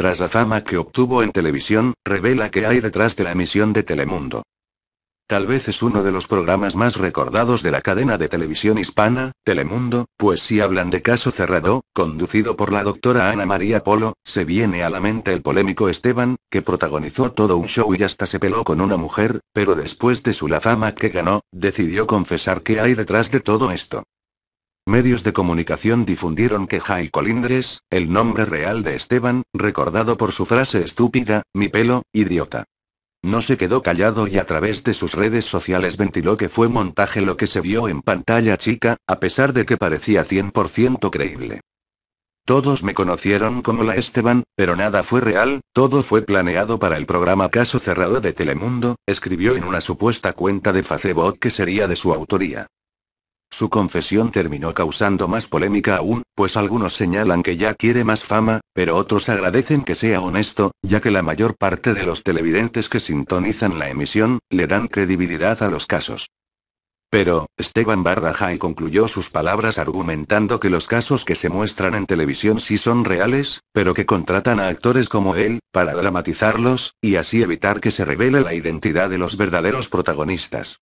tras la fama que obtuvo en televisión, revela que hay detrás de la emisión de Telemundo. Tal vez es uno de los programas más recordados de la cadena de televisión hispana, Telemundo, pues si hablan de caso cerrado, conducido por la doctora Ana María Polo, se viene a la mente el polémico Esteban, que protagonizó todo un show y hasta se peló con una mujer, pero después de su la fama que ganó, decidió confesar que hay detrás de todo esto. Medios de comunicación difundieron que Jai Colindres, el nombre real de Esteban, recordado por su frase estúpida, mi pelo, idiota. No se quedó callado y a través de sus redes sociales ventiló que fue montaje lo que se vio en pantalla chica, a pesar de que parecía 100% creíble. Todos me conocieron como la Esteban, pero nada fue real, todo fue planeado para el programa Caso Cerrado de Telemundo, escribió en una supuesta cuenta de Facebook que sería de su autoría. Su confesión terminó causando más polémica aún, pues algunos señalan que ya quiere más fama, pero otros agradecen que sea honesto, ya que la mayor parte de los televidentes que sintonizan la emisión, le dan credibilidad a los casos. Pero, Esteban y concluyó sus palabras argumentando que los casos que se muestran en televisión sí son reales, pero que contratan a actores como él, para dramatizarlos, y así evitar que se revele la identidad de los verdaderos protagonistas.